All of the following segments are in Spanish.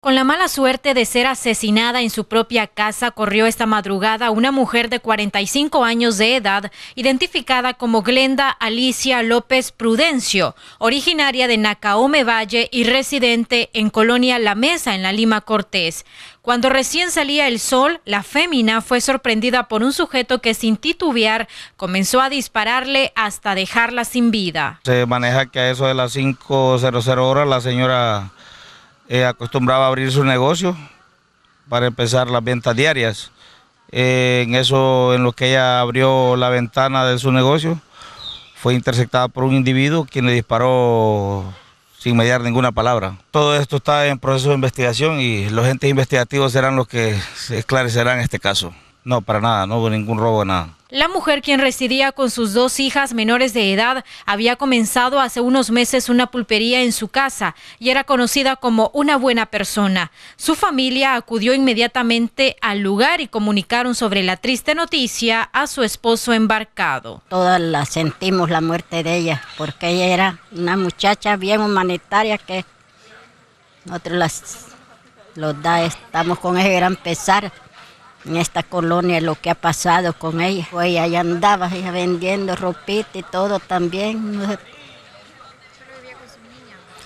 Con la mala suerte de ser asesinada en su propia casa, corrió esta madrugada una mujer de 45 años de edad, identificada como Glenda Alicia López Prudencio, originaria de Nacaome Valle y residente en Colonia La Mesa, en la Lima Cortés. Cuando recién salía el sol, la fémina fue sorprendida por un sujeto que sin titubear comenzó a dispararle hasta dejarla sin vida. Se maneja que a eso de las 5.00 horas la señora eh, acostumbraba a abrir su negocio para empezar las ventas diarias. Eh, en eso, en lo que ella abrió la ventana de su negocio, fue interceptada por un individuo quien le disparó sin mediar ninguna palabra. Todo esto está en proceso de investigación y los entes investigativos serán los que esclarecerán este caso. No, para nada, no hubo ningún robo, nada. La mujer, quien residía con sus dos hijas menores de edad, había comenzado hace unos meses una pulpería en su casa y era conocida como una buena persona. Su familia acudió inmediatamente al lugar y comunicaron sobre la triste noticia a su esposo embarcado. Todas la sentimos la muerte de ella, porque ella era una muchacha bien humanitaria que nosotros los da, estamos con ese gran pesar en esta colonia lo que ha pasado con ella. Pues ella andaba vendiendo ropita y todo también.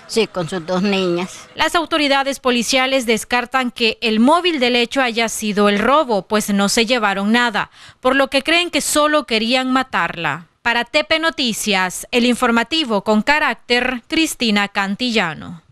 Sí, con sus dos niñas. Las autoridades policiales descartan que el móvil del hecho haya sido el robo, pues no se llevaron nada, por lo que creen que solo querían matarla. Para Tepe Noticias, el informativo con carácter Cristina Cantillano.